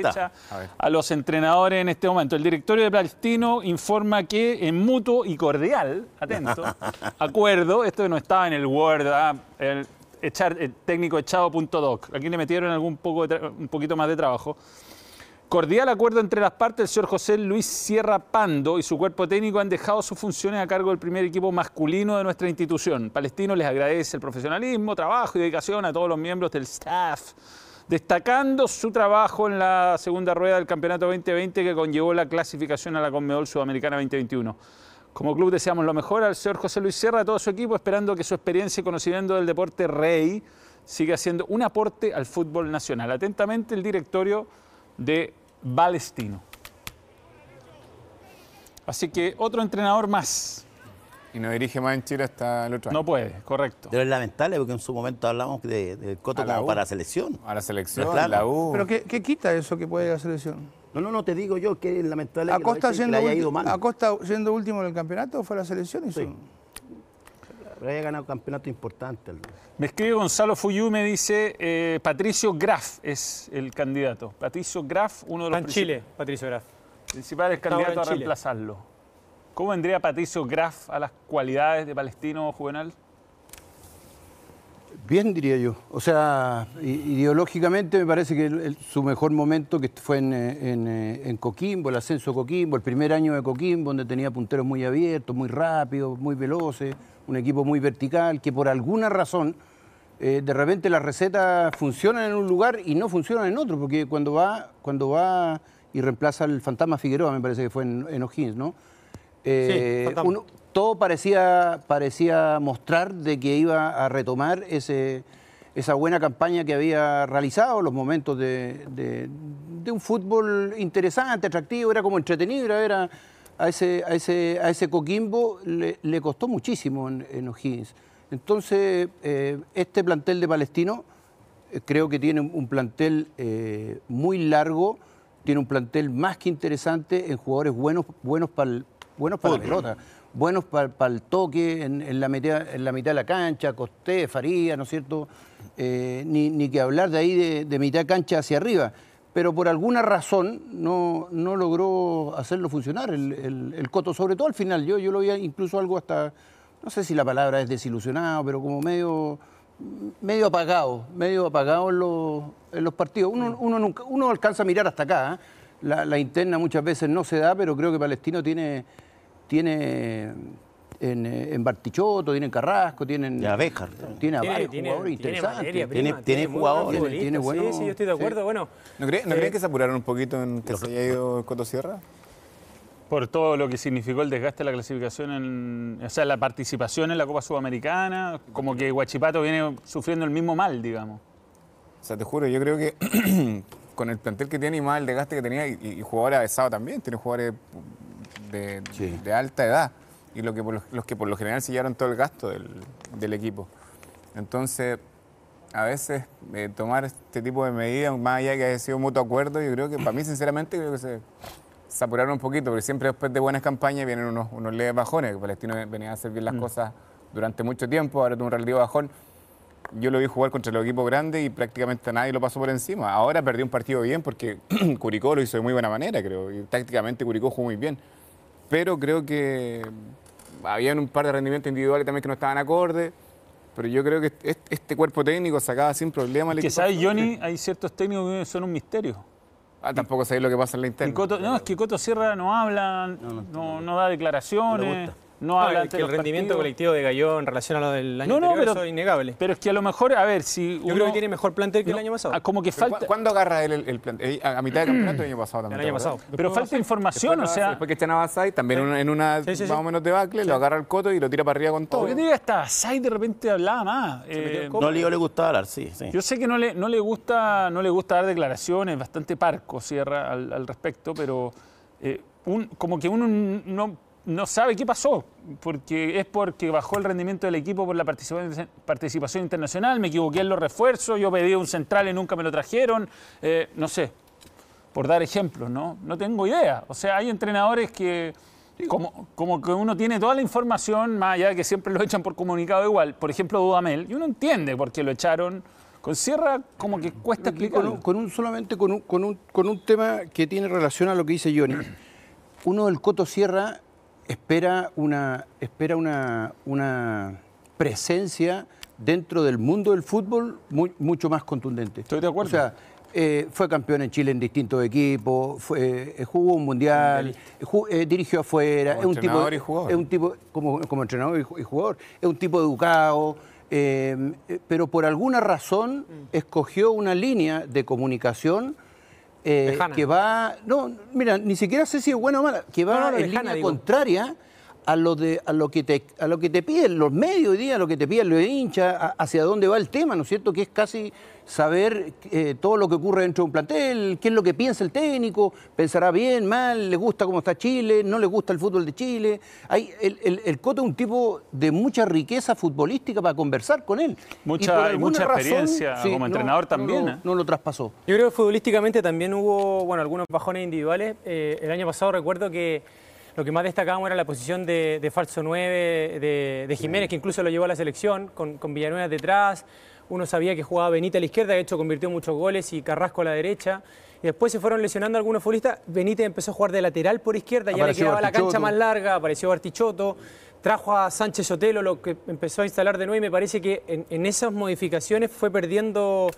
hecha a, los entrenadores en este momento. El directorio de Palestino informa que en mutuo y cordial, atento, acuerdo, esto no estaba en el Word, ah, el, echar, técnico echado.doc, aquí le metieron algún poco un poquito más de trabajo. Cordial acuerdo entre las partes, el señor José Luis Sierra Pando y su cuerpo técnico han dejado sus funciones a cargo del primer equipo masculino de nuestra institución. Palestino les agradece el profesionalismo, trabajo y dedicación a todos los miembros del staff destacando su trabajo en la segunda rueda del Campeonato 2020 que conllevó la clasificación a la Conmebol Sudamericana 2021. Como club deseamos lo mejor al señor José Luis Sierra, a todo su equipo, esperando que su experiencia y conocimiento del deporte rey siga siendo un aporte al fútbol nacional. Atentamente el directorio de Balestino. Así que otro entrenador más y no dirige más en Chile hasta el otro año. No puede, correcto. Pero es lamentable porque en su momento hablamos de, Coto como para la selección. A la selección, la U. Pero ¿qué, quita eso que puede la selección? No, no, no te digo yo que es lamentable Acosta siendo último en el campeonato fue a la selección? sí. ganado campeonato importante. Me escribe Gonzalo Fuyú, me dice eh, Patricio Graf es el candidato. Patricio Graf, uno de los... Patricio Principales candidatos a reemplazarlo. ¿Cómo vendría Patricio Graf a las cualidades de Palestino Juvenal? Bien, diría yo. O sea, ideológicamente me parece que su mejor momento fue eh, eh, en, Coquimbo, el ascenso a Coquimbo, el primer año de Coquimbo, donde tenía punteros muy abiertos, muy rápidos, muy veloces, un equipo muy vertical, que por alguna razón eh, de repente las recetas funcionan en un lugar y no funcionan en otro, porque cuando va, cuando va y reemplaza al fantasma Figueroa, me parece que fue en, en O'Higgins, ¿no? Eh, todo parecía, parecía mostrar de que iba a retomar ese, esa buena campaña que había realizado, los momentos de, un fútbol interesante, atractivo, era como entretenido, era, a, ese, a, ese, a ese Coquimbo le, costó muchísimo en, O'Higgins. Entonces, eh, este plantel de Palestino eh, creo que tiene un plantel muy largo, tiene un plantel más que interesante en jugadores buenos, buenos para el buenos para la pelota, buenos para, el toque en, la mitad, de la cancha, Costé, Faría, ¿no es cierto? Eh, ni, que hablar de ahí de, de, mitad cancha hacia arriba. Pero por alguna razón no, no logró hacerlo funcionar el, Coto, sobre todo al final. Yo, yo lo veía incluso algo hasta, no sé si la palabra es desilusionado, pero como medio medio apagado, medio apagado en los, partidos. Uno, mm. uno, nunca, uno alcanza a mirar hasta acá. ¿eh? la interna muchas veces no se da, pero creo que Palestino tiene, tiene en, eh, en, Bartichotto, tiene en Carrasco, tienen. Ya, Béjar. Tiene a varios jugadores tiene, interesantes. Tiene, jugadores. Tiene, bueno, sí, sí, yo estoy de acuerdo. Bueno, ¿No, crees eh, que se apuraron un poquito en que se ido Coto Cotosierra? Por todo lo que significó el desgaste de la clasificación, en, o sea, la participación en la Copa Sudamericana, como que Guachipato viene sufriendo el mismo mal, digamos. O sea, te juro, yo creo que con el plantel que tiene y más el desgaste que tenía, y, y jugadores avesados también, tiene jugadores de, alta edad y lo que los, que por lo general se todo el gasto del, equipo. Entonces, a veces eh, tomar este tipo de medidas, más allá de que haya sido mutuo acuerdo, yo creo que para mí, sinceramente, creo que se apuraron un poquito, porque siempre después de buenas campañas vienen unos, unos leves bajones, que Palestino venía a hacer bien las mm. cosas durante mucho tiempo, ahora tuvo un relativo bajón. Yo lo vi jugar contra los equipos grandes y prácticamente nadie lo pasó por encima. Ahora perdió un partido bien porque Curicó lo hizo de muy buena manera, creo, y tácticamente Curicó jugó muy bien pero creo que habían un par de rendimientos individuales también que no estaban acorde. Pero yo creo que este, cuerpo técnico sacaba sin problema el Que sabes, Johnny, hay ciertos técnicos que son un misterio. Ah, tampoco sabéis lo que pasa en la interna. no, es que Coto Sierra no habla, no, no da declaraciones no, habla que El rendimiento colectivo de Gallón en relación a lo del año no, eso es innegable. Pero es que a lo mejor, a ver, si Yo creo que tiene mejor plantel que el año pasado. Ah, como que falta... ¿Cuándo agarra él el, plantel? Eh, a mitad del campeonato del año pasado también. El año pasado. pero falta información, o sea... Después que a Navasai, también en una más o menos debacle, lo agarra el coto y lo tira para arriba con todo. Yo diría hasta Sai de repente hablaba más. Eh, no le, le gustaba hablar, sí, Yo sé que no le, no le, gusta, no le gusta dar declaraciones, bastante parco, Sierra, al, respecto, pero... Eh, como que uno no no sabe qué pasó, porque es porque bajó el rendimiento del equipo por la participación internacional, me equivoqué en los refuerzos, yo pedí un central y nunca me lo trajeron, eh, no sé, por dar ejemplos, ¿no? No tengo idea. O sea, hay entrenadores que, como, como que uno tiene toda la información, más allá de que siempre lo echan por comunicado igual, por ejemplo, Dudamel, y uno entiende por qué lo echaron. Con Sierra como que cuesta explicarlo. Con un, solamente con un, con, un, con un tema que tiene relación a lo que dice Johnny. Uno del Coto Sierra espera una, espera una, una presencia dentro del mundo del fútbol mucho más contundente. Estoy de acuerdo. O sea, eh, fue campeón en Chile en distintos equipos, fue, eh, jugó un mundial, eh, dirigió afuera. es un tipo, tipo, como, como entrenador y jugador. Es un tipo educado, pero por alguna razón mm. escogió una línea de comunicación eh, que va. No, mira, ni siquiera sé si es buena o mala, que va en contraria a lo, de, a, lo que te, a lo que te piden los medios hoy día, a lo que te piden los hinchas, hacia dónde va el tema, ¿no es cierto? Que es casi saber eh, todo lo que ocurre dentro de un plantel, qué es lo que piensa el técnico, pensará bien, mal, le gusta cómo está Chile, no le gusta el fútbol de Chile. Hay, el, el, Coto es un tipo de mucha riqueza futbolística para conversar con él. Mucha, y mucha experiencia como entrenador también. ¿eh? No, lo traspasó. Yo creo que futbolísticamente también hubo bueno, algunos bajones individuales. Eh, el año pasado recuerdo que lo que más destacábamos era la posición de, falso 9 de, Jiménez, que incluso lo llevó a la selección, con, Villanueva detrás. Uno sabía que jugaba Benítez a la izquierda, de hecho convirtió muchos goles y Carrasco a la derecha. Y después se fueron lesionando algunos futbolistas. Benítez empezó a jugar de lateral por izquierda, ya le quedaba la cancha más larga, apareció Artichoto trajo a Sánchez Otelo, lo que empezó a instalar de nuevo y me parece que en, esas modificaciones fue perdiendo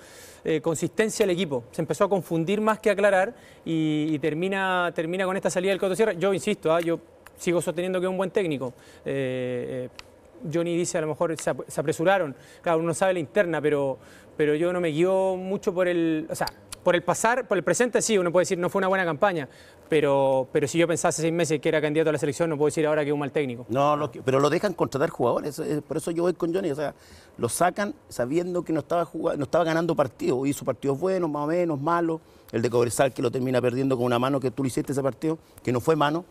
eh, consistencia el equipo. Se empezó a confundir más que aclarar y, termina, termina con esta salida del Coto Sierra. Yo insisto, ah, yo sigo sosteniendo que es un buen técnico. Eh, eh, Johnny dice a lo mejor se, apresuraron, claro, uno sabe la interna, pero, pero yo no me guío mucho por el... O sea, por el pasar, por el presente sí, uno puede decir no fue una buena campaña, pero, pero si yo pensase seis meses que era candidato a la selección, no puedo decir ahora que es un mal técnico. No, pero lo dejan contratar jugadores. Eh, por eso yo voy con Johnny. O sea, lo sacan sabiendo que no estaba, no estaba ganando partidos. Hizo partidos buenos, más o menos, malos. El de Cobresal que lo termina perdiendo con una mano que tú le hiciste ese partido, que no fue mano.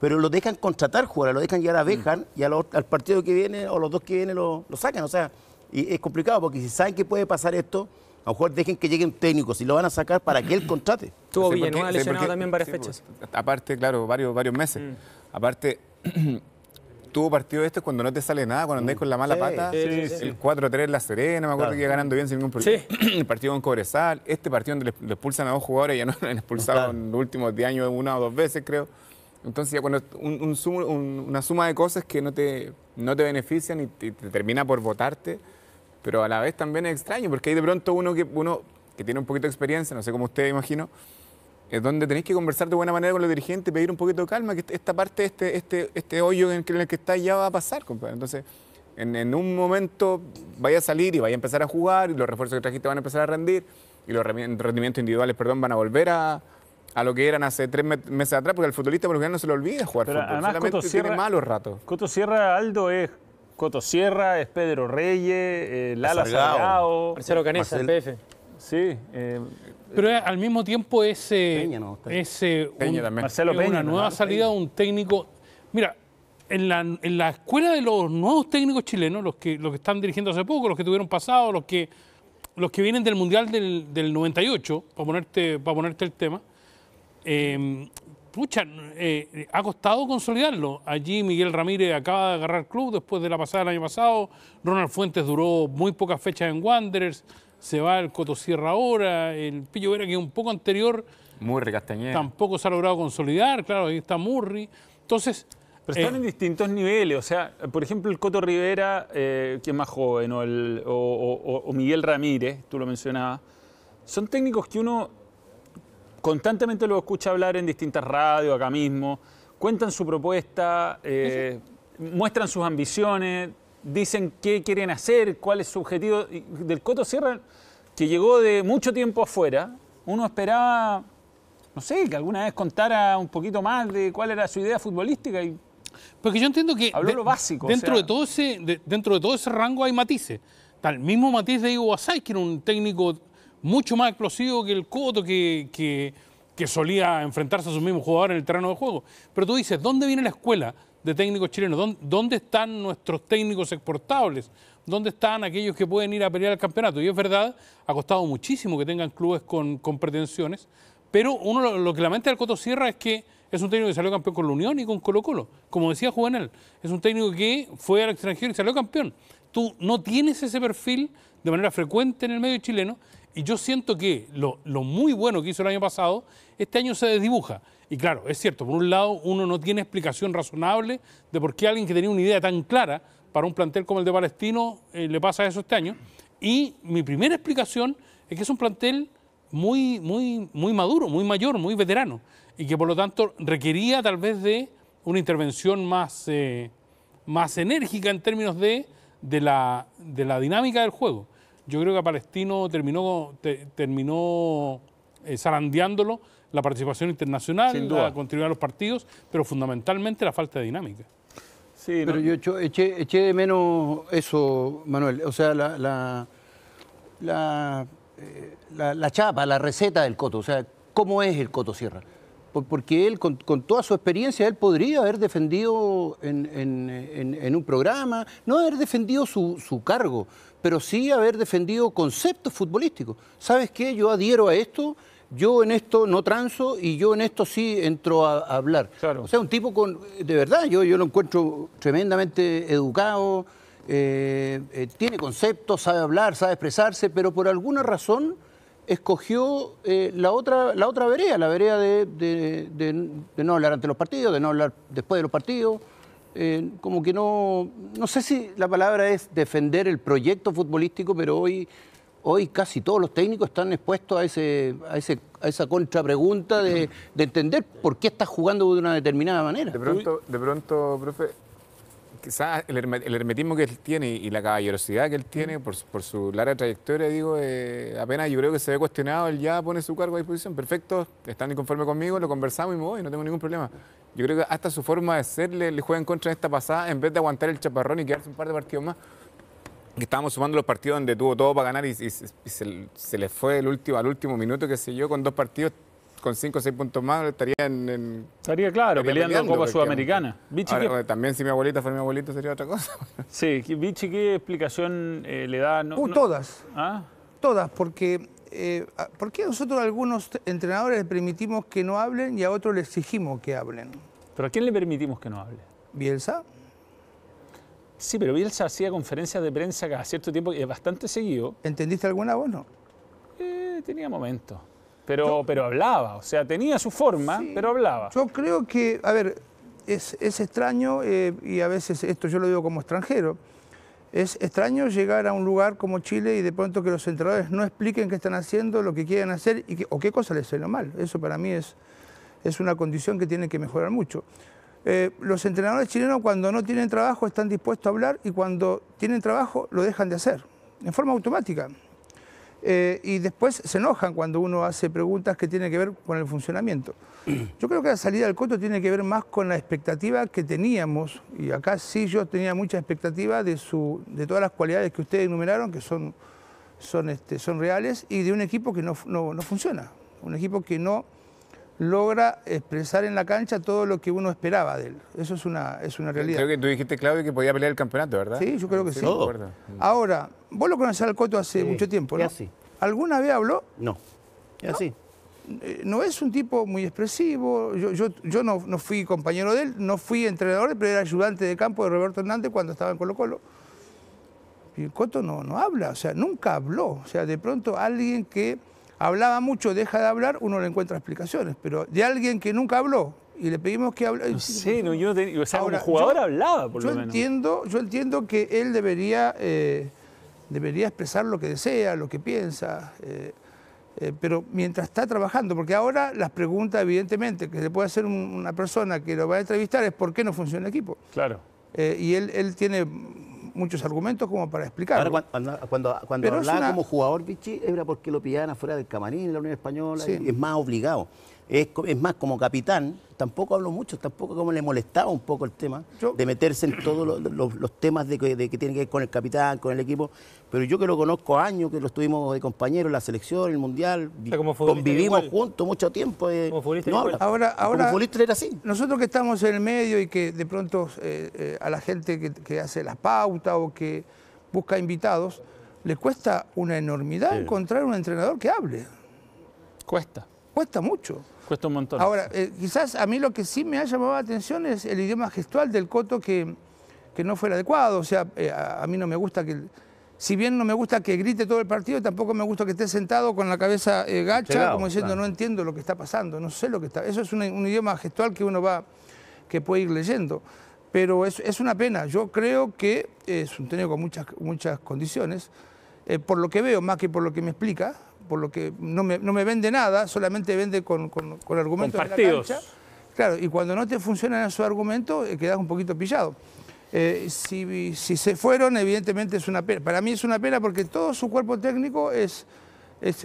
Pero lo dejan contratar jugadores, lo dejan llegar a mm. Bejan y al partido que viene o los dos que vienen lo, lo sacan. O sea, y es complicado porque si saben que puede pasar esto, a lo mejor dejen que lleguen técnicos y lo van a sacar para que él contrate. Tuvo bien, Villanueva ¿no? lesionado también varias fechas. Pues, aparte, claro, varios, varios meses. Mm. Aparte, tuvo partido este cuando no te sale nada, cuando andás con la mala pata. Sí, El 4-3 La Serena, me acuerdo que iba ganando bien sin ningún problema. el partido con Cobresal, este partido donde le, expulsan a dos jugadores, ya no lo han expulsado en los últimos 10 años una o dos veces, creo. Entonces ya cuando una suma de cosas que no te, no te benefician y te, te termina por votarte pero a la vez también es extraño, porque hay de pronto uno que, uno que tiene un poquito de experiencia, no sé cómo usted imagino, es donde tenéis que conversar de buena manera con los dirigentes, pedir un poquito de calma, que esta parte, este, este, este hoyo en el que está ya va a pasar, compadre. Entonces, en, un momento vaya a salir y vaya a empezar a jugar, y los refuerzos que trajiste van a empezar a rendir, y los rendimientos individuales, perdón, van a volver a, a lo que eran hace tres meses atrás, porque al futbolista por lo general no se le olvida jugar Pero solamente malos ratos. Coto Sierra Aldo es Coto Sierra, es Pedro Reyes, eh, Lala Salgado... Marcelo Canesa, PF. Sí. Eh, Pero eh, al mismo tiempo ese, Peña, Marcelo Peña, una nueva salida de un técnico. Mira, en la, escuela de los nuevos técnicos chilenos, los que, los que están dirigiendo hace poco, los que tuvieron pasado, los que, los que vienen del Mundial del, 98, para ponerte, para ponerte el tema, pucha, eh, eh, ha costado consolidarlo. Allí Miguel Ramírez acaba de agarrar club después de la pasada del año pasado. Ronald Fuentes duró muy pocas fechas en Wanderers. Se va el Sierra ahora. El Pillo Vera, que es un poco anterior. Murri Castañeda. Tampoco se ha logrado consolidar. Claro, ahí está Murri. Entonces. Pero están eh, en distintos niveles, o sea, por ejemplo, el Coto Rivera, que es más joven, o, o Miguel Ramírez, tú lo mencionabas, son técnicos que uno Constantemente lo escucha hablar en distintas radios, acá mismo. Cuentan su propuesta, eh, muestran sus ambiciones, dicen qué quieren hacer, cuál es su objetivo. Del Coto Sierra, que llegó de mucho tiempo afuera, uno esperaba, no sé, que alguna vez contara un poquito más de cuál era su idea futbolística y porque yo entiendo que. Dentro, de todo ese, dentro de todo ese rango hay matices. Tal mismo matiz de Diego que era un técnico mucho más explosivo que el Coto, que, solía enfrentarse a sus mismos jugadores en el terreno de juego. Pero tú dices, ¿dónde viene la escuela de técnicos chilenos? ¿Dónde, están nuestros técnicos exportables? ¿Dónde están aquellos que pueden ir a pelear al campeonato? Y es verdad, ha costado muchísimo que tengan clubes con, pretensiones, pero uno lo, que lamenta del Coto Sierra es que es un técnico que salió campeón con la Unión y con Colo Colo, como decía Juvenal. Es un técnico que fue al extranjero y salió campeón. Tú no tienes ese perfil de manera frecuente en el medio chileno y yo siento que lo, muy bueno que hizo el año pasado, este año se desdibuja. Y claro, es cierto, por un lado uno no tiene explicación razonable de por qué alguien que tenía una idea tan clara para un plantel como el de Palestino eh, le pasa eso este año. Y mi primera explicación es que es un plantel muy, muy, muy maduro, muy mayor, muy veterano. Y que por lo tanto requería tal vez de una intervención más, eh, más enérgica en términos de, de la dinámica del juego. Yo creo que a Palestino terminó, terminó eh, zarandeándolo la participación internacional, la continuidad de los partidos, pero fundamentalmente la falta de dinámica. pero yo eché, eché, de menos eso, Manuel. O sea, eh, la, la, chapa, la receta del Coto. O sea, ¿cómo es el Coto Sierra? porque él, con, toda su experiencia, él podría haber defendido en, un programa, no haber defendido su, su, cargo, pero sí haber defendido conceptos futbolísticos. ¿Sabes qué? Yo adhiero a esto, yo en esto no transo y yo en esto sí entro a, hablar. O sea, un tipo con, de verdad, yo, lo encuentro tremendamente educado, eh, eh, tiene conceptos, sabe hablar, sabe expresarse, pero por alguna razón escogió eh, la, otra, la otra vereda, la vereda de no hablar ante los partidos, de no hablar después de los partidos. Eh, como que no, no sé si la palabra es defender el proyecto futbolístico, pero hoy, hoy casi todos los técnicos están expuestos a, ese, a, ese, a esa contrapregunta de, de entender por qué está jugando de una determinada manera. De pronto, de pronto profe, quizás el, hermetismo que él tiene y la caballerosidad que él tiene por, su, larga trayectoria, digo, eh, apenas yo creo que se ve cuestionado, él ya pone su cargo a disposición. Perfecto, están conforme conmigo, lo conversamos y me voy, no tengo ningún problema. Yo creo que hasta su forma de ser le, juega en contra en esta pasada, en vez de aguantar el chaparrón y quedarse un par de partidos más. Estábamos sumando los partidos donde tuvo todo para ganar y, se, le fue el último, al último minuto, que sé yo, con dos partidos con cinco o seis puntos más estaría en... estaría claro, peleando, Copa Sudamericana. También si mi abuelita fuera mi abuelita sería otra cosa. Sí, Vichy, ¿qué explicación eh, le da? uh, Todas. ¿Ah? Todas, porque eh, ah, ¿por qué a nosotros algunos entrenadores les permitimos que no hablen y a otros les exigimos que hablen? ¿Pero a quién le permitimos que no hable? Bielsa. Sí, pero Bielsa hacía conferencias de prensa cada cierto tiempo y bastante seguido. ¿Entendiste alguna vos no? Eh, tenía momentos. Pero, pero hablaba, o sea, tenía su forma, pero hablaba. Yo creo que, a ver, es, extraño eh, y a veces esto yo lo digo como extranjero es extraño llegar a un lugar como Chile y de pronto que los entrenadores no expliquen qué están haciendo, lo que quieren hacer y o qué cosa les salió mal. Eso para mí es, es una condición que tiene que mejorar mucho. Eh, los entrenadores chilenos cuando no tienen trabajo están dispuestos a hablar y cuando tienen trabajo lo dejan de hacer, en forma automática. Eh, y después se enojan cuando uno hace preguntas que tienen que ver con el funcionamiento. Yo creo que la salida del coto tiene que ver más con la expectativa que teníamos, y acá sí yo tenía mucha expectativa de, su, de todas las cualidades que ustedes enumeraron, que son, son, este, son reales, y de un equipo que no, no funciona, un equipo que no logra expresar en la cancha todo lo que uno esperaba de él. Eso es una, es una realidad. Creo que tú dijiste, Claudio, que podía pelear el campeonato, ¿verdad? Sí, yo creo que sí. Ahora, vos lo conocés al Coto hace mucho tiempo, ¿no? sí. ¿Alguna vez habló? No. Y así. Eh, ¿No? es un tipo muy expresivo, yo, yo, no, fui compañero de él, no fui entrenador, pero era ayudante de campo de Roberto Hernández cuando estaba en Colo Colo. Y el Coto no, no habla, o sea, nunca habló. O sea, de pronto alguien que hablaba mucho, deja de hablar, uno le encuentra explicaciones, pero de alguien que nunca habló y le pedimos que hable... Sí, yo o sea, jugador hablaba, por yo lo menos. Entiendo, yo entiendo que él debería, eh, debería expresar lo que desea, lo que piensa. Eh, eh, pero mientras está trabajando, porque ahora las preguntas, evidentemente, que le puede hacer una persona que lo va a entrevistar es por qué no funciona el equipo. Claro. y él, él, tiene muchos argumentos como para explicarlo. cuando, cuando, hablaba como jugador, Vichy, era porque lo pillaban afuera del camarín en la Unión Española, es más obligado. Es, más, como capitán, tampoco hablo mucho, tampoco como le molestaba un poco el tema de meterse en todos los temas de, que tienen que ver con el capitán, con el equipo, pero yo que lo conozco años, que lo estuvimos de compañero en la selección, el mundial, convivimos juntos mucho tiempo. Eh, como futbolista, ahora, ahora, era así. Nosotros que estamos en el medio y que de pronto eh, eh, a la gente que, hace las pautas o que busca invitados, le cuesta una enormidad encontrar un entrenador que hable. Cuesta cuesta mucho. Cuesta un montón. Ahora, eh, quizás a mí lo que sí me ha llamado la atención es el idioma gestual del coto que, no fue adecuado. O sea, eh, a, mí no me gusta que... Si bien no me gusta que grite todo el partido, tampoco me gusta que esté sentado con la cabeza eh, gacha, como diciendo, no entiendo lo que está pasando, no sé lo que está... Eso es un, idioma gestual que uno va, que puede ir leyendo. Pero es, una pena. Yo creo que es un tenido con muchas, muchas condiciones. por lo que veo, más que por lo que me explica, por lo que no me, vende nada, solamente vende con, con, argumentos De la cancha. Claro, y cuando no te funcionan esos argumentos, eh, quedas un poquito pillado. Eh, si, se fueron, evidentemente es una pena. Para mí es una pena porque todo su cuerpo técnico es,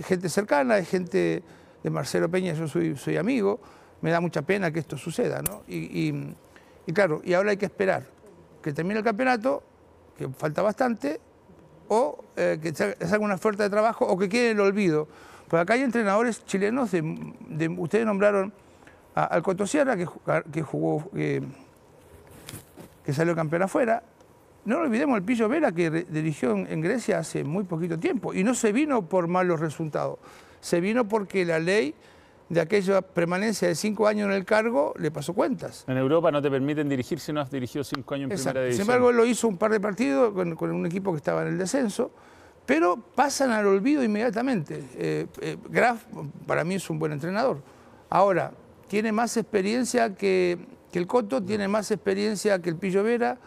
gente cercana, es gente de Marcelo Peña, yo soy, amigo. Me da mucha pena que esto suceda, Y, y claro, y ahora hay que esperar que termine el campeonato, que falta bastante, o eh, que haga una oferta de trabajo o que quieren el olvido. porque acá hay entrenadores chilenos, de, ustedes nombraron a, al Sierra, que, que jugó, que, salió campeón afuera. No olvidemos el Pillo Vera, que dirigió en, Grecia hace muy poquito tiempo y no se vino por malos resultados, se vino porque la ley de aquella permanencia de cinco años en el cargo le pasó cuentas. En Europa no te permiten dirigir si no has dirigido cinco años en primera división. Sin embargo, él lo hizo un par de partidos con, un equipo que estaba en el descenso, pero pasan al olvido inmediatamente. Eh, eh Graf para mí es un buen entrenador. Ahora, tiene más experiencia que, el Coto, tiene más experiencia que el Pillo Vera,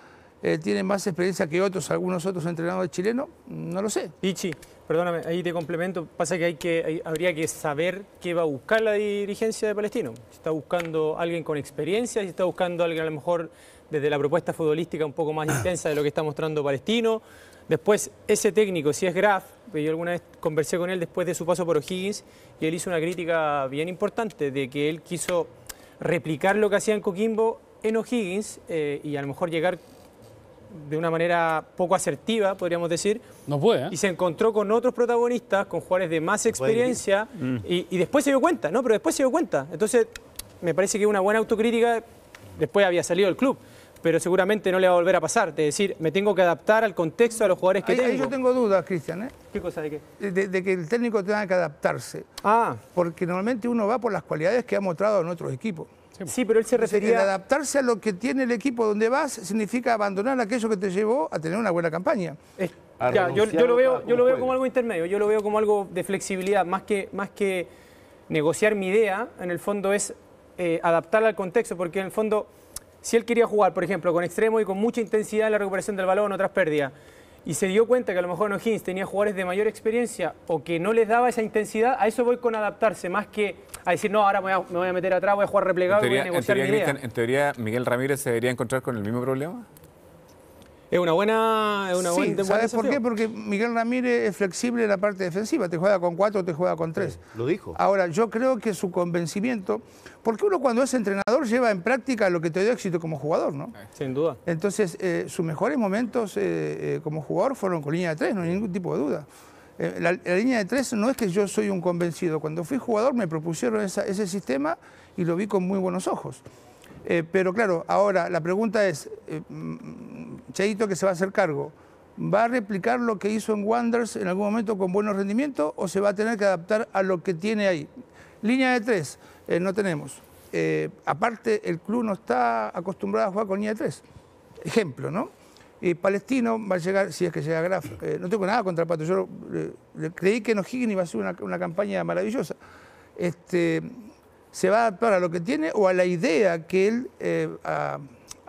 eh, tiene más experiencia que otros, algunos otros entrenadores chilenos, no lo sé. Perdóname, ahí te complemento. Pasa que, hay que habría que saber qué va a buscar la dirigencia de Palestino. Si está buscando alguien con experiencia, si está buscando alguien a lo mejor desde la propuesta futbolística un poco más intensa de lo que está mostrando Palestino. Después, ese técnico, si es Graf, yo alguna vez conversé con él después de su paso por O'Higgins y él hizo una crítica bien importante de que él quiso replicar lo que hacía en Coquimbo en O'Higgins eh, y a lo mejor llegar de una manera poco asertiva, podríamos decir. No puede. ¿eh? Y se encontró con otros protagonistas, con jugadores de más experiencia, mm. y, después se dio cuenta, ¿no? Pero después se dio cuenta. Entonces, me parece que una buena autocrítica, después había salido del club, pero seguramente no le va a volver a pasar. Es decir, me tengo que adaptar al contexto, a los jugadores que tengo. yo tengo dudas, Cristian, ¿eh? ¿Qué cosa de qué? de, que el técnico tenga que adaptarse. Ah. Porque normalmente uno va por las cualidades que ha mostrado en otros equipos. Sí, pero él se refería... el adaptarse a lo que tiene el equipo donde vas significa abandonar aquello que te llevó a tener una buena campaña. yo, lo veo, como algo intermedio, yo lo veo como algo de flexibilidad, más que, más que negociar mi idea, en el fondo es eh, adaptarla al contexto, porque en el fondo, si él quería jugar, por ejemplo, con extremo y con mucha intensidad en la recuperación del balón, otras pérdidas, y se dio cuenta que a lo mejor en O'Higgins tenía jugadores de mayor experiencia o que no les daba esa intensidad, a eso voy con adaptarse, más que a decir, no, ahora me voy a, meter atrás, voy a jugar replegado, y voy a negociar en mi en teoría, Miguel Ramírez se debería encontrar con el mismo problema. Es una buena. Es una sí, buena, ¿Sabes por qué? Porque Miguel Ramírez es flexible en la parte defensiva. Te juega con cuatro, te juega con tres. lo dijo. Ahora, yo creo que su convencimiento. Porque uno cuando es entrenador lleva en práctica lo que te dio éxito como jugador, ¿no? Ah, sin duda. Entonces, eh, sus mejores momentos eh, eh, como jugador fueron con línea de tres, no hay ningún tipo de duda. La, línea de tres no es que yo soy un convencido. Cuando fui jugador me propusieron ese sistema y lo vi con muy buenos ojos. pero claro, ahora la pregunta es, Chaito, que se va a hacer cargo, ¿va a replicar lo que hizo en Wonders en algún momento con buenos rendimientos o se va a tener que adaptar a lo que tiene ahí? Línea de tres, eh, no tenemos. Eh, aparte, el club no está acostumbrado a jugar con línea de tres. Ejemplo, ¿no? Y Palestino va a llegar, si es que llega Graf, eh, no tengo nada contra el Pato, yo creí que en O'Higgins iba a ser una, campaña maravillosa. Este, ¿Se va a adaptar a lo que tiene o a la idea que él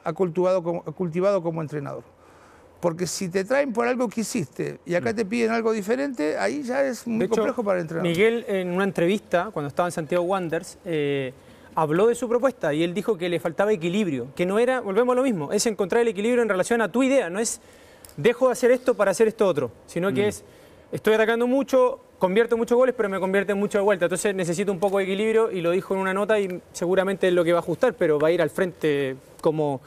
ha cultivado como, cultivado como entrenador. Porque si te traen por algo que hiciste y acá mm. te piden algo diferente, ahí ya es muy complejo para entrenar Miguel, en una entrevista, cuando estaba en Santiago Wanderers, eh, habló de su propuesta y él dijo que le faltaba equilibrio, que no era, volvemos a lo mismo, es encontrar el equilibrio en relación a tu idea, no es dejo de hacer esto para hacer esto otro, sino que mm. es estoy atacando mucho, convierto muchos goles, pero me convierte en mucho de vuelta. Entonces necesito un poco de equilibrio y lo dijo en una nota y seguramente es lo que va a ajustar, pero va a ir al frente como,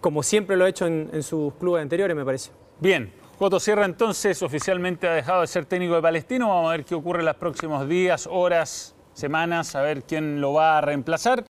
como siempre lo ha hecho en, sus clubes anteriores, me parece. Bien, Coto Sierra entonces oficialmente ha dejado de ser técnico de Palestino. Vamos a ver qué ocurre en los próximos días, horas, semanas, a ver quién lo va a reemplazar.